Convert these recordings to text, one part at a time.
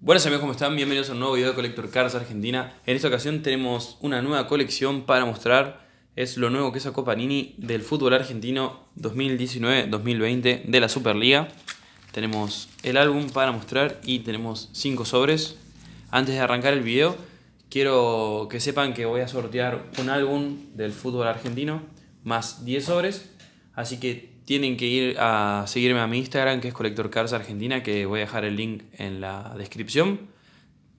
Buenas amigos, ¿cómo están? Bienvenidos a un nuevo video de Collector Cars Argentina. En esta ocasión tenemos una nueva colección para mostrar. Es lo nuevo que sacó Panini del fútbol argentino 2019-2020 de la Superliga. Tenemos el álbum para mostrar y tenemos 5 sobres. Antes de arrancar el video, quiero que sepan que voy a sortear un álbum del fútbol argentino más 10 sobres. Así que tienen que ir a seguirme a mi Instagram, que es Collector Cars Argentina, que voy a dejar el link en la descripción.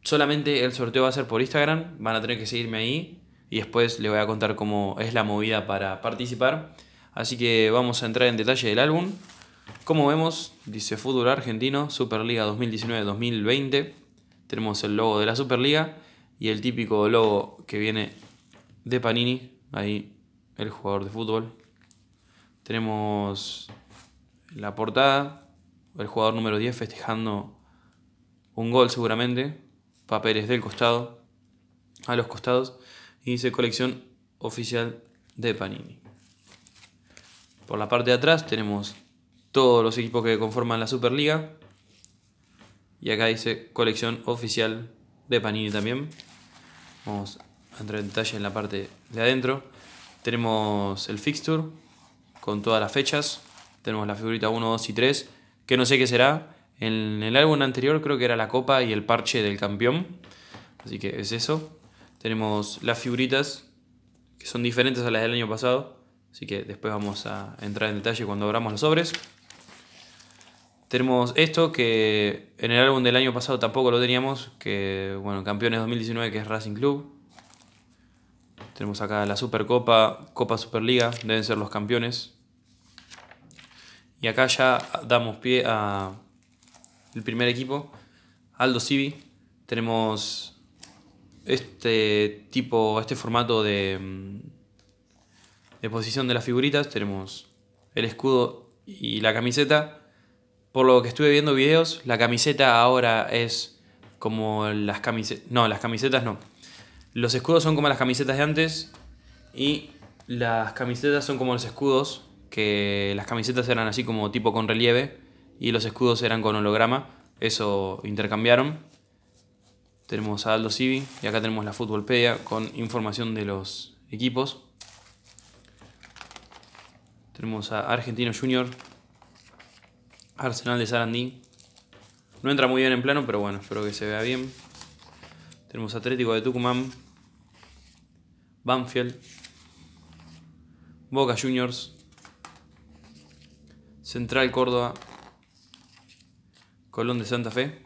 Solamente el sorteo va a ser por Instagram, van a tener que seguirme ahí y después les voy a contar cómo es la movida para participar. Así que vamos a entrar en detalle del álbum. Como vemos, dice Fútbol Argentino, Superliga 2019-2020. Tenemos el logo de la Superliga y el típico logo que viene de Panini, ahí el jugador de fútbol tenemos la portada, el jugador número 10 festejando un gol seguramente, papeles del costado, a los costados, y dice colección oficial de Panini. Por la parte de atrás tenemos todos los equipos que conforman la Superliga. Y acá dice colección oficial de Panini también. Vamos a entrar en detalle en la parte de adentro. Tenemos el fixture, con todas las fechas. Tenemos la figurita 1, 2 y 3, que no sé qué será. En el álbum anterior creo que era la copa y el parche del campeón. Así que es eso. Tenemos las figuritas que son diferentes a las del año pasado. Así que después vamos a entrar en detalle cuando abramos los sobres. Tenemos esto que en el álbum del año pasado tampoco lo teníamos, que bueno, campeones 2019 que es Racing Club. Tenemos acá la Supercopa, Copa Superliga, deben ser los campeones. Y acá ya damos pie a el primer equipo, Aldo Civi. Tenemos este tipo, este formato de, de posición de las figuritas. Tenemos el escudo y la camiseta. Por lo que estuve viendo videos, la camiseta ahora es como las camisetas. No, las camisetas no. Los escudos son como las camisetas de antes y las camisetas son como los escudos, que las camisetas eran así como tipo con relieve y los escudos eran con holograma. Eso intercambiaron. Tenemos a Aldo Civi y acá tenemos la Footballpedia con información de los equipos. Tenemos a Argentino Junior, Arsenal de Sarandí. No entra muy bien en plano, pero bueno, espero que se vea bien. Tenemos Atlético de Tucumán, Banfield, Boca Juniors, Central Córdoba, Colón de Santa Fe,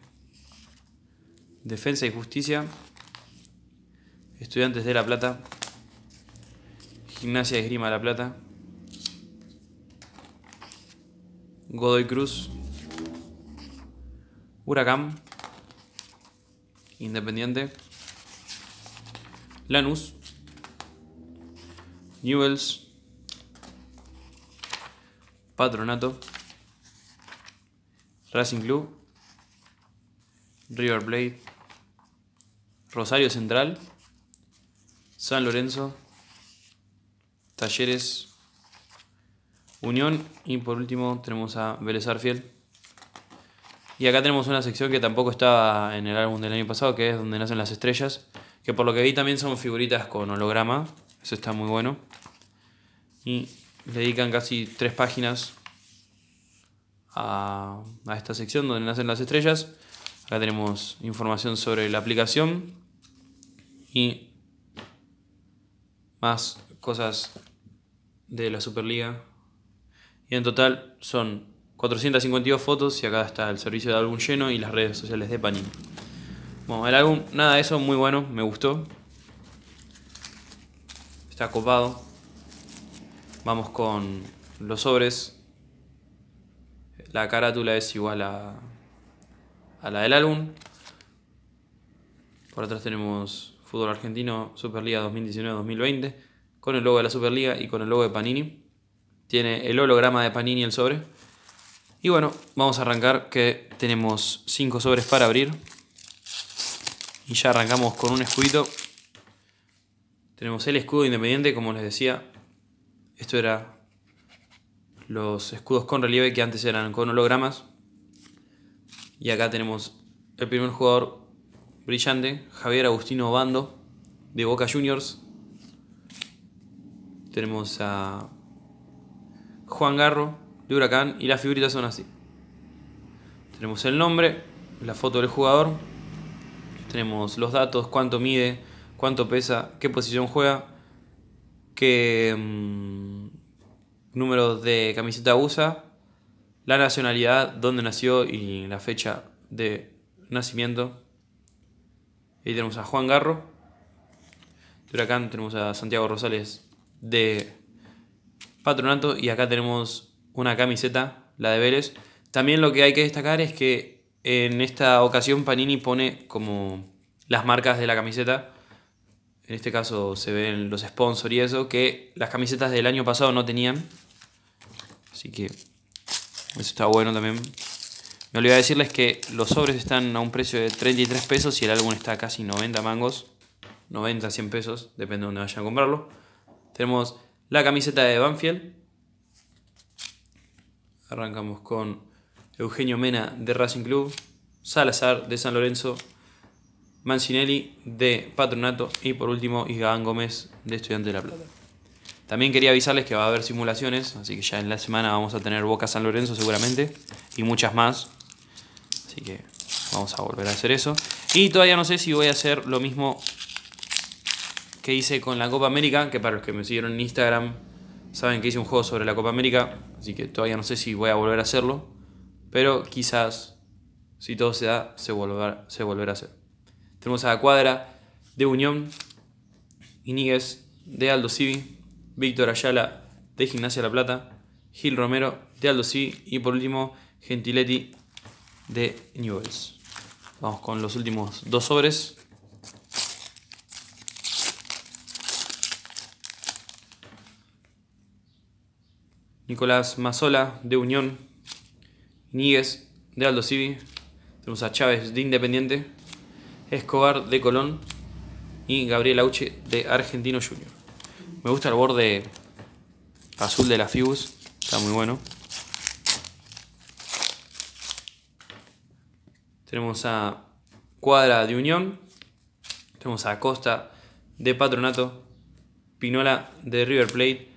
Defensa y Justicia, Estudiantes de La Plata, Gimnasia de Esgrima de La Plata, Godoy Cruz, Huracán, Independiente, Lanús, Newells, Patronato, Racing Club, River Plate, Rosario Central, San Lorenzo, Talleres, Unión y por último tenemos a Belezar Fiel. Y acá tenemos una sección que tampoco estaba en el álbum del año pasado, que es donde nacen las estrellas, que por lo que vi también son figuritas con holograma, eso está muy bueno. Y dedican casi tres páginas a, a esta sección donde nacen las estrellas. Acá tenemos información sobre la aplicación y más cosas de la Superliga. Y en total son 452 fotos y acá está el servicio de álbum lleno y las redes sociales de Panini. Bueno, el álbum, nada de eso, muy bueno, me gustó. Está copado. Vamos con los sobres. La carátula es igual a, la del álbum. Por atrás tenemos Fútbol Argentino, Superliga 2019-2020, con el logo de la Superliga y con el logo de Panini. Tiene el holograma de Panini el sobre. Y bueno, vamos a arrancar que tenemos 5 sobres para abrir. Y ya arrancamos con un escudito. Tenemos el escudo independiente, como les decía. Esto era los escudos con relieve que antes eran con hologramas. Y acá tenemos el primer jugador brillante, Javier Agustino Bando, de Boca Juniors. Tenemos a Juan Garro, Huracán y las figuritas son así. Tenemos el nombre, la foto del jugador, tenemos los datos, cuánto mide, cuánto pesa, qué posición juega, qué mm, número de camiseta usa, la nacionalidad, dónde nació y la fecha de nacimiento. Ahí tenemos a Juan Garro. De Huracán tenemos a Santiago Rosales de Patronato y acá tenemos una camiseta, la de Vélez. También lo que hay que destacar es que en esta ocasión Panini pone como las marcas de la camiseta. En este caso se ven los sponsors y eso, que las camisetas del año pasado no tenían. Así que eso está bueno también. Me olvidé decirles que los sobres están a un precio de 33 pesos y el álbum está a casi 90 mangos. 90, 100 pesos, depende de dónde vayan a comprarlo. Tenemos la camiseta de Banfield, Arrancamos con Eugenio Mena de Racing Club, Salazar de San Lorenzo, Mancinelli de Patronato y por último Isgaán Gómez de Estudiante de La Plata. También quería avisarles que va a haber simulaciones, así que ya en la semana vamos a tener Boca San Lorenzo seguramente y muchas más. Así que vamos a volver a hacer eso. Y todavía no sé si voy a hacer lo mismo que hice con la Copa América, que para los que me siguieron en Instagram saben que hice un juego sobre la Copa América Así que todavía no sé si voy a volver a hacerlo, pero quizás, si todo se da, se volverá, se a hacer. Tenemos a cuadra de Unión, Iníguez de Aldo Civi, Víctor Ayala de Gimnasia La Plata, Gil Romero de Aldo Civi y por último Gentiletti de Newells. Vamos con los últimos dos sobres. Nicolás Mazola de Unión, Níguez de Aldo Civi, tenemos a Chávez de Independiente, Escobar de Colón y Gabriel Auche de Argentino Junior. Me gusta el borde azul de la Fibus, está muy bueno. Tenemos a Cuadra de Unión, tenemos a Costa de Patronato, Pinola de River Plate,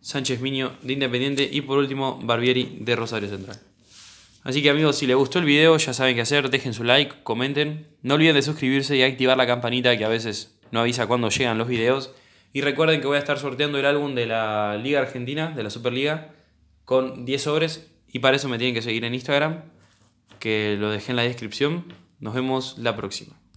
Sánchez Miño de Independiente y por último Barbieri de Rosario Central. Así que amigos, si les gustó el video ya saben qué hacer, dejen su like, comenten, no olviden de suscribirse y activar la campanita que a veces no avisa cuando llegan los videos. Y recuerden que voy a estar sorteando el álbum de la Liga Argentina, de la Superliga, con 10 sobres y para eso me tienen que seguir en Instagram, que lo dejé en la descripción. Nos vemos la próxima.